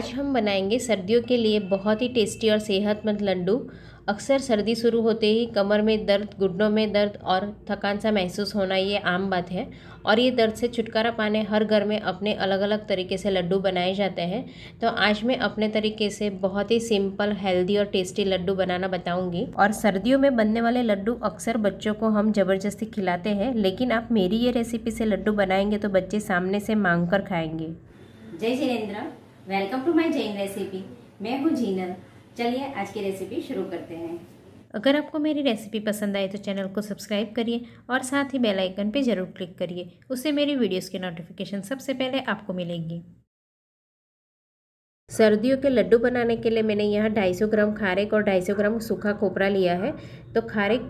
आज हम बनाएंगे सर्दियों के लिए बहुत ही टेस्टी और सेहतमंद लड्डू अक्सर सर्दी शुरू होते ही कमर में दर्द घुटनों में दर्द और थकान सा महसूस होना ये आम बात है और ये दर्द से छुटकारा पाने हर घर में अपने अलग अलग तरीके से लड्डू बनाए जाते हैं तो आज मैं अपने तरीके से बहुत ही सिंपल हेल्दी और टेस्टी लड्डू बनाना बताऊंगी और सर्दियों में बनने वाले लड्डू अक्सर बच्चों को हम ज़बरदस्ती खिलाते हैं लेकिन आप मेरी ये रेसिपी से लड्डू बनाएंगे तो बच्चे सामने से मांग कर खाएंगे जय जिनेन्द्र welcome to my Jain recipe मैं हूँ जीनल चलिए आज की रेसिपी शुरू करते हैं अगर आपको मेरी रेसिपी पसंद आए तो चैनल को सब्सक्राइब करिए और साथ ही बेल आइकन पर ज़रूर क्लिक करिए उससे मेरी वीडियोस की नोटिफिकेशन सबसे पहले आपको मिलेगी सर्दियों के लड्डू बनाने के लिए मैंने यहाँ 250 ग्राम खारेक और 250 ग्राम सूखा खोपरा लिया है तो खारेक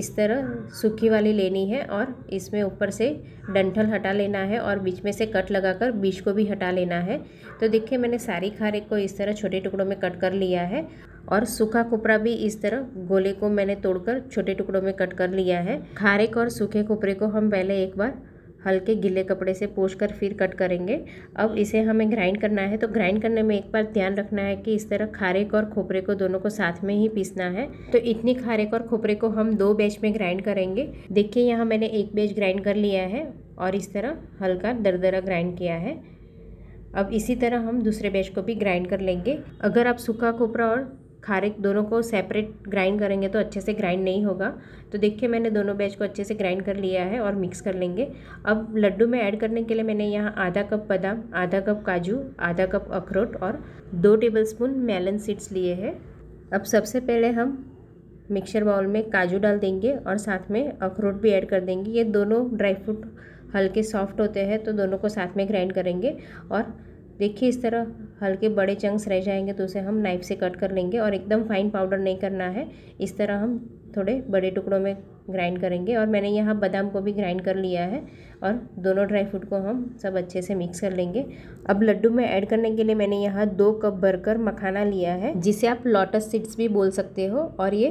इस तरह सूखी वाली लेनी है और इसमें ऊपर से डंठल हटा लेना है और बीच में से कट लगाकर बीज को भी हटा लेना है तो देखिए मैंने सारी खारे को इस तरह छोटे टुकड़ों में कट कर लिया है और सूखा कुपरा भी इस तरह गोले को मैंने तोड़कर छोटे टुकड़ों में कट कर लिया है खारे और सूखे कुपरे को हम पहले एक बार हल्के गीले कपड़े से पोछ कर फिर कट करेंगे अब इसे हमें ग्राइंड करना है तो ग्राइंड करने में एक बार ध्यान रखना है कि इस तरह खारेक और खोपरे को दोनों को साथ में ही पीसना है तो इतनी खारेक और खोपरे को हम दो बैच में ग्राइंड करेंगे देखिए यहाँ मैंने एक बैच ग्राइंड कर लिया है और इस तरह हल्का दरदरा ग्राइंड किया है अब इसी तरह हम दूसरे बैच को भी ग्राइंड कर लेंगे अगर आप सूखा खोपरा और खारे दोनों को सेपरेट ग्राइंड करेंगे तो अच्छे से ग्राइंड नहीं होगा तो देखिए मैंने दोनों बैच को अच्छे से ग्राइंड कर लिया है और मिक्स कर लेंगे अब लड्डू में ऐड करने के लिए मैंने यहाँ आधा कप बादाम आधा कप काजू आधा कप अखरोट और दो टेबलस्पून मेलन सीड्स लिए हैं अब सबसे पहले हम मिक्सर बाउल में काजू डाल देंगे और साथ में अखरोट भी ऐड कर देंगे ये दोनों ड्राई फ्रूट हल्के सॉफ्ट होते हैं तो दोनों को साथ में ग्राइंड करेंगे और देखिए इस तरह हल्के बड़े चंक्स रह जाएंगे तो उसे हम नाइफ से कट कर लेंगे और एकदम फाइन पाउडर नहीं करना है इस तरह हम थोड़े बड़े टुकड़ों में ग्राइंड करेंगे और मैंने यहाँ बादाम को भी ग्राइंड कर लिया है और दोनों ड्राई फ्रूट को हम सब अच्छे से मिक्स कर लेंगे अब लड्डू में ऐड करने के लिए मैंने यहाँ दो कप भरकर मखाना लिया है जिसे आप लोटस सीड्स भी बोल सकते हो और ये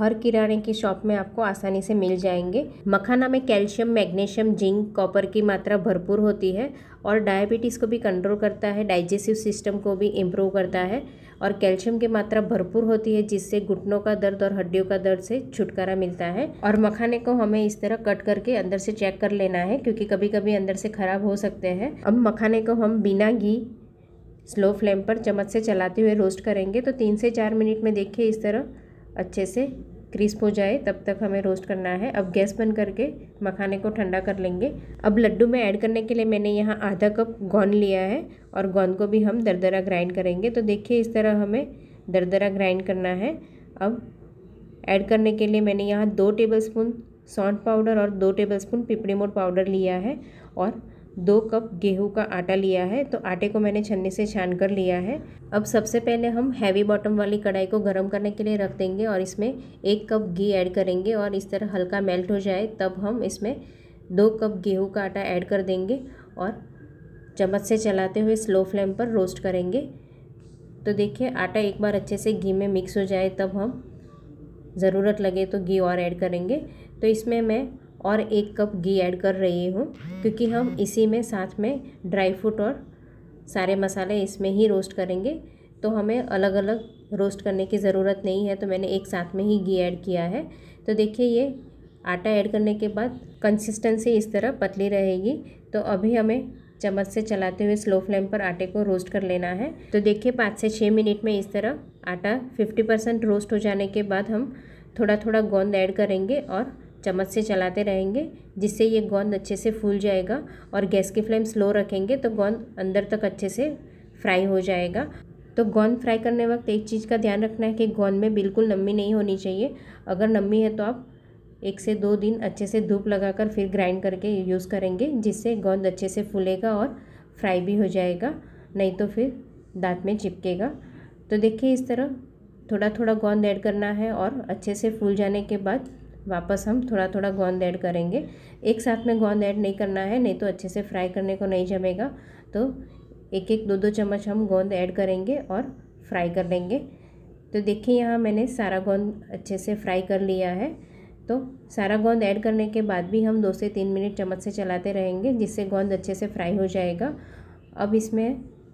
हर किराने की शॉप में आपको आसानी से मिल जाएंगे मखाना में कैल्शियम मैग्नीशियम जिंक कॉपर की मात्रा भरपूर होती है और डायबिटीज़ को भी कंट्रोल करता है डाइजेसिव सिस्टम को भी इम्प्रूव करता है और कैल्शियम की मात्रा भरपूर होती है जिससे घुटनों का दर्द और हड्डियों का दर्द से छुटकारा मिलता है और मखाने को हमें इस तरह कट करके अंदर से चेक कर लेना है क्योंकि कभी कभी अंदर से ख़राब हो सकते हैं अब मखाने को हम बिना घी स्लो फ्लेम पर चम्मच से चलाते हुए रोस्ट करेंगे तो तीन से चार मिनट में देखिए इस तरह अच्छे से क्रिस्प हो जाए तब तक हमें रोस्ट करना है अब गैस बंद करके मखाने को ठंडा कर लेंगे अब लड्डू में ऐड करने के लिए मैंने यहाँ आधा कप गोंद लिया है और गोंद को भी हम दरदरा ग्राइंड करेंगे तो देखिए इस तरह हमें दरदरा ग्राइंड करना है अब ऐड करने के लिए मैंने यहाँ दो टेबल स्पून सौंठ पाउडर और दो टेबल स्पून पिपड़ी मोट पाउडर लिया है और दो कप गेहूं का आटा लिया है तो आटे को मैंने छन्नी से छान कर लिया है अब सबसे पहले हम हैवी बॉटम वाली कढ़ाई को गर्म करने के लिए रख देंगे और इसमें एक कप घी ऐड करेंगे और इस तरह हल्का मेल्ट हो जाए तब हम इसमें दो कप गेहूं का आटा ऐड कर देंगे और चम्मच से चलाते हुए स्लो फ्लेम पर रोस्ट करेंगे तो देखिए आटा एक बार अच्छे से घी में मिक्स हो जाए तब हम ज़रूरत लगे तो घी और ऐड करेंगे तो इसमें मैं और एक कप घी ऐड कर रही हूँ क्योंकि हम इसी में साथ में ड्राई फ्रूट और सारे मसाले इसमें ही रोस्ट करेंगे तो हमें अलग अलग रोस्ट करने की ज़रूरत नहीं है तो मैंने एक साथ में ही घी ऐड किया है तो देखिए ये आटा ऐड करने के बाद कंसिस्टेंसी इस तरह पतली रहेगी तो अभी हमें चम्मच से चलाते हुए स्लो फ्लेम पर आटे को रोस्ट कर लेना है तो देखिए पाँच से छः मिनट में इस तरह आटा फिफ्टी परसेंट रोस्ट हो जाने के बाद हम थोड़ा थोड़ा गोंद ऐड करेंगे और चम्मच से चलाते रहेंगे जिससे ये गोंद अच्छे से फूल जाएगा और गैस की फ्लेम स्लो रखेंगे तो गोंद अंदर तक अच्छे से फ्राई हो जाएगा तो गोंद फ्राई करने वक्त एक चीज़ का ध्यान रखना है कि गोंद में बिल्कुल नमी नहीं होनी चाहिए अगर नमी है तो आप एक से दो दिन अच्छे से धूप लगाकर फिर ग्राइंड करके यूज़ करेंगे जिससे गोंद अच्छे से फूलेगा और फ्राई भी हो जाएगा नहीं तो फिर दांत में चिपकेगा तो देखिए इस तरह थोड़ा थोड़ा गोंद ऐड करना है और अच्छे से फूल जाने के बाद वापस हम थोड़ा थोड़ा गोंद ऐड करेंगे एक साथ में गोंद ऐड नहीं करना है नहीं तो अच्छे से फ्राई करने को नहीं जमेगा तो एक एक दो दो चम्मच हम गोंद ऐड करेंगे और फ्राई कर लेंगे तो देखिए यहाँ मैंने सारा गोंद अच्छे से फ्राई कर लिया है तो सारा गोंद ऐड करने के बाद भी हम दो से तीन मिनट चम्मच से चलाते रहेंगे जिससे गोंद अच्छे से फ्राई हो जाएगा अब इसमें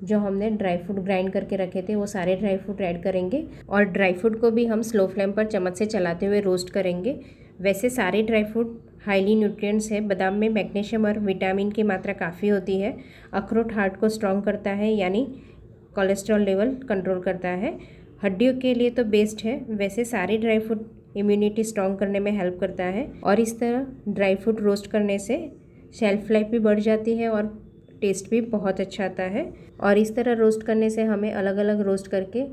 जो हमने ड्राई फ्रूट ग्राइंड करके रखे थे वो सारे ड्राई फ्रूट ऐड करेंगे और ड्राई फ्रूट को भी हम स्लो फ्लेम पर चम्मच से चलाते हुए रोस्ट करेंगे वैसे सारे ड्राई फ्रूट हाईली न्यूट्रिएंट्स है बादाम में मैग्नीशियम और विटामिन की मात्रा काफ़ी होती है अखरोट हार्ट को स्ट्रॉन्ग करता है यानी कोलेस्ट्रॉल लेवल कंट्रोल करता है हड्डियों के लिए तो बेस्ट है वैसे सारे ड्राई फ्रूट इम्यूनिटी स्ट्रॉन्ग करने में हेल्प करता है और इस तरह ड्राई फ्रूट रोस्ट करने से शेल्फ लाइफ भी बढ़ जाती है और टेस्ट भी बहुत अच्छा आता है और इस तरह रोस्ट करने से हमें अलग अलग रोस्ट करके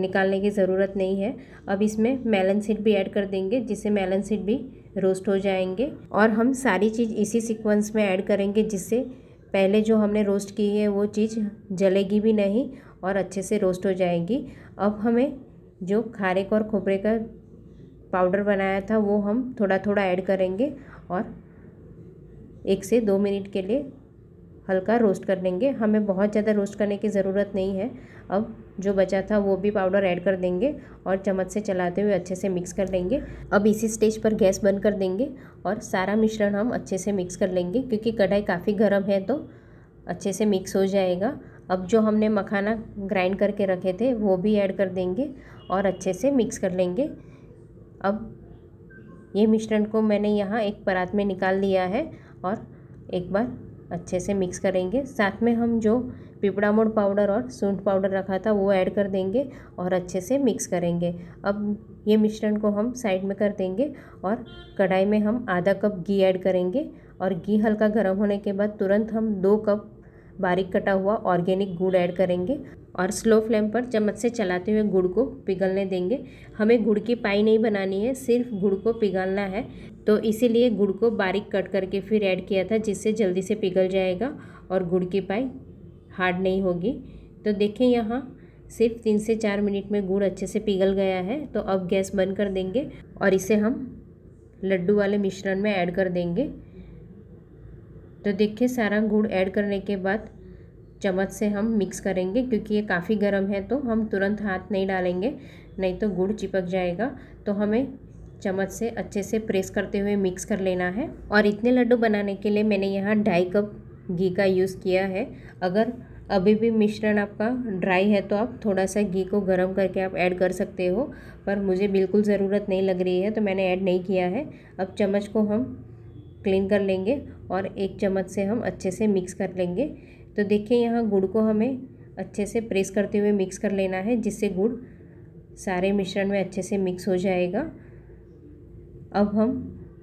निकालने की ज़रूरत नहीं है अब इसमें मेलन सीड भी ऐड कर देंगे जिससे मेलन सीड भी रोस्ट हो जाएंगे और हम सारी चीज़ इसी सीक्वेंस में ऐड करेंगे जिससे पहले जो हमने रोस्ट की है वो चीज़ जलेगी भी नहीं और अच्छे से रोस्ट हो जाएगी अब हमें जो खारे का और खोपरे का पाउडर बनाया था वो हम थोड़ा थोड़ा ऐड करेंगे और एक से दो मिनट के लिए हल्का रोस्ट कर लेंगे हमें बहुत ज़्यादा रोस्ट करने की ज़रूरत नहीं है अब जो बचा था वो भी पाउडर ऐड कर देंगे और चम्मच से चलाते हुए अच्छे से मिक्स कर लेंगे अब इसी स्टेज पर गैस बंद कर देंगे और सारा मिश्रण हम अच्छे से मिक्स कर लेंगे क्योंकि कढ़ाई काफ़ी गर्म है तो अच्छे से मिक्स हो जाएगा अब जो हमने मखाना ग्राइंड करके रखे थे वो भी ऐड कर देंगे और अच्छे से मिक्स कर लेंगे अब ये मिश्रण को मैंने यहाँ एक परात में निकाल लिया है और एक बार अच्छे से मिक्स करेंगे साथ में हम जो पिपड़ा मोड़ पाउडर और सूंठ पाउडर रखा था वो ऐड कर देंगे और अच्छे से मिक्स करेंगे अब ये मिश्रण को हम साइड में कर देंगे और कढ़ाई में हम आधा कप घी ऐड करेंगे और घी हल्का गर्म होने के बाद तुरंत हम दो कप बारीक कटा हुआ ऑर्गेनिक गुड़ ऐड करेंगे और स्लो फ्लेम पर चम्मच से चलाते हुए गुड़ को पिघलने देंगे हमें गुड़ की पाई नहीं बनानी है सिर्फ गुड़ को पिघलना है तो इसीलिए गुड़ को बारीक कट करके फिर ऐड किया था जिससे जल्दी से पिघल जाएगा और गुड़ की पाई हार्ड नहीं होगी तो देखें यहाँ सिर्फ तीन से चार मिनट में गुड़ अच्छे से पिघल गया है तो अब गैस बंद कर देंगे और इसे हम लड्डू वाले मिश्रण में ऐड कर देंगे तो देखिए सारा गुड़ ऐड करने के बाद चम्मच से हम मिक्स करेंगे क्योंकि ये काफ़ी गर्म है तो हम तुरंत हाथ नहीं डालेंगे नहीं तो गुड़ चिपक जाएगा तो हमें चम्मच से अच्छे से प्रेस करते हुए मिक्स कर लेना है और इतने लड्डू बनाने के लिए मैंने यहाँ ढाई कप घी का यूज़ किया है अगर अभी भी मिश्रण आपका ड्राई है तो आप थोड़ा सा घी को गर्म करके आप ऐड कर सकते हो पर मुझे बिल्कुल ज़रूरत नहीं लग रही है तो मैंने ऐड नहीं किया है अब चम्मच को हम क्लीन कर लेंगे और एक चम्मच से हम अच्छे से मिक्स कर लेंगे तो देखिए यहाँ गुड़ को हमें अच्छे से प्रेस करते हुए मिक्स कर लेना है जिससे गुड़ सारे मिश्रण में अच्छे से मिक्स हो जाएगा अब हम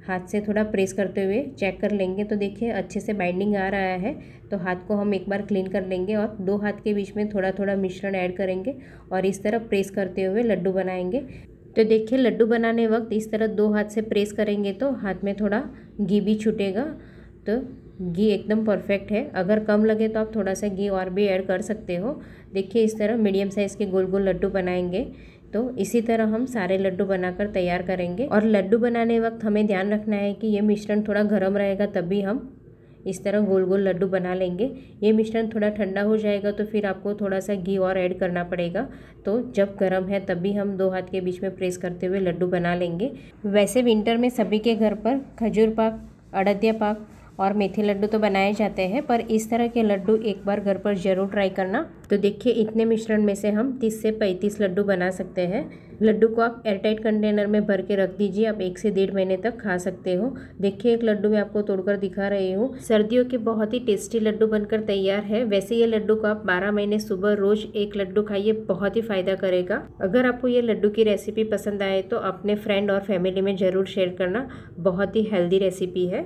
हाथ से थोड़ा प्रेस करते हुए चेक कर लेंगे तो देखिए अच्छे से बाइंडिंग आ रहा है तो हाथ को हम एक बार क्लीन कर लेंगे और दो हाथ के बीच में थोड़ा थोड़ा मिश्रण ऐड करेंगे और इस तरह प्रेस करते हुए लड्डू बनाएंगे तो देखिए लड्डू बनाने वक्त इस तरह दो हाथ से प्रेस करेंगे तो हाथ में थोड़ा घी भी छूटेगा तो घी एकदम परफेक्ट है अगर कम लगे तो आप थोड़ा सा घी और भी ऐड कर सकते हो देखिए इस तरह मीडियम साइज़ के गोल गोल लड्डू बनाएंगे तो इसी तरह हम सारे लड्डू बनाकर तैयार करेंगे और लड्डू बनाने वक्त हमें ध्यान रखना है कि ये मिश्रण थोड़ा गर्म रहेगा तभी हम इस तरह गोल गोल लड्डू बना लेंगे ये मिश्रण थोड़ा ठंडा हो जाएगा तो फिर आपको थोड़ा सा घी और ऐड करना पड़ेगा तो जब गर्म है तभी हम दो हाथ के बीच में प्रेस करते हुए लड्डू बना लेंगे वैसे विंटर में सभी के घर पर खजूर पाक अड़दिया पाक और मेथी लड्डू तो बनाए जाते हैं पर इस तरह के लड्डू एक बार घर पर ज़रूर ट्राई करना तो देखिए इतने मिश्रण में से हम 30 से 35 लड्डू बना सकते हैं लड्डू को आप एयरटाइट कंटेनर में भर के रख दीजिए आप एक से डेढ़ महीने तक खा सकते हो देखिए एक लड्डू मैं आपको तोड़कर दिखा रही हूँ सर्दियों के बहुत ही टेस्टी लड्डू बनकर तैयार है वैसे ये लड्डू को आप बारह महीने सुबह रोज एक लड्डू खाइए बहुत ही फ़ायदा करेगा अगर आपको ये लड्डू की रेसिपी पसंद आए तो अपने फ्रेंड और फैमिली में ज़रूर शेयर करना बहुत ही हेल्दी रेसिपी है